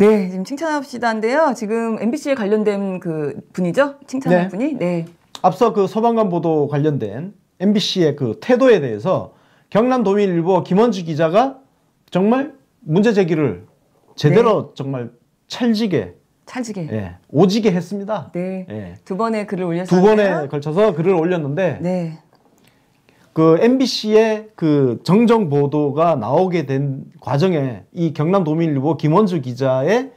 네, 지금 칭찬합시다인데요. 지금 MBC에 관련된 그 분이죠? 칭찬한 네. 분이? 네. 앞서 그 소방관 보도 관련된 MBC의 그 태도에 대해서 경남도민일보 김원주 기자가 정말 문제 제기를 제대로 네. 정말 찰지게 찰지게 예, 오지게 했습니다. 네. 예. 두 번의 글을 올렸어요. 두 번에 걸쳐서 글을 올렸는데 네. 그 MBC의 그 정정 보도가 나오게 된 과정에 이 경남도민일보 김원주 기자의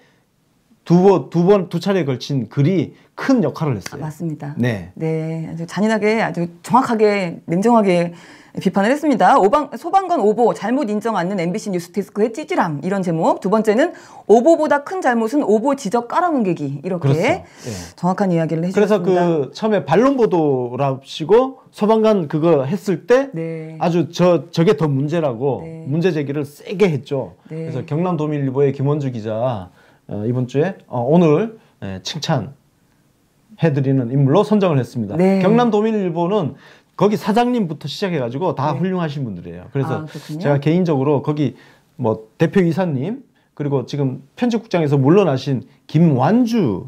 두 번, 두 차례에 걸친 글이 큰 역할을 했어요. 아, 맞습니다. 네. 네. 아주 잔인하게 아주 정확하게 냉정하게 비판을 했습니다. 오방, 소방관 오보 잘못 인정 않는 MBC 뉴스데스크의 찌질함 이런 제목. 두 번째는 오보보다 큰 잘못은 오보 지적 깔아뭉개기 이렇게 그렇죠. 예. 정확한 이야기를 해주셨습니다. 그래서 그 처음에 반론 보도랍시고 소방관 그거 했을 때 네. 아주 저 저게 더 문제라고 네. 문제 제기를 세게 했죠. 네. 그래서 경남 도민일보의 김원주 기자. 어, 이번 주에 어, 오늘 예, 칭찬 해드리는 인물로 선정을 했습니다. 네. 경남 도민일보는 거기 사장님부터 시작해가지고 다 네. 훌륭하신 분들이에요. 그래서 아, 제가 개인적으로 거기 뭐 대표 이사님 그리고 지금 편집국장에서 물러나신 김완주,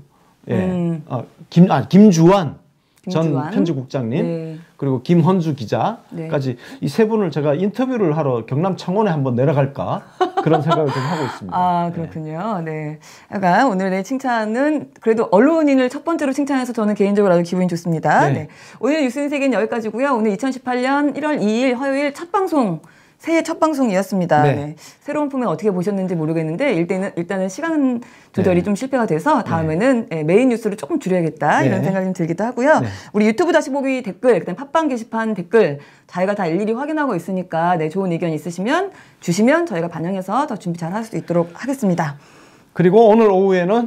예, 음. 아, 김, 아, 김주환, 김주환 전 편집국장님 네. 그리고 김헌주 기자까지 네. 이세 분을 제가 인터뷰를 하러 경남 창원에 한번 내려갈까 그런 생각을 좀 하고 있습니다. 아 네. 그렇군요. 네. 약간 오늘의 칭찬은 그래도 언론인을 첫 번째로 칭찬해서 저는 개인적으로 아주 기분이 좋습니다. 네. 네. 오늘 뉴스인 세계는 여기까지고요. 오늘 2018년 1월 2일 화요일 첫 방송 새해 첫 방송이었습니다. 네. 네. 새로운 품은 어떻게 보셨는지 모르겠는데 일단은, 일단은 시간 조절이 네. 좀 실패가 돼서 다음에는 네. 예, 메인 뉴스를 조금 줄여야겠다 네. 이런 생각이 들기도 하고요. 네. 우리 유튜브 다시 보기 댓글, 그다음 팟빵 게시판 댓글 저희가 다 일일이 확인하고 있으니까 네, 좋은 의견 있으시면 주시면 저희가 반영해서 더 준비 잘 할 수 있도록 하겠습니다. 그리고 오늘 오후에는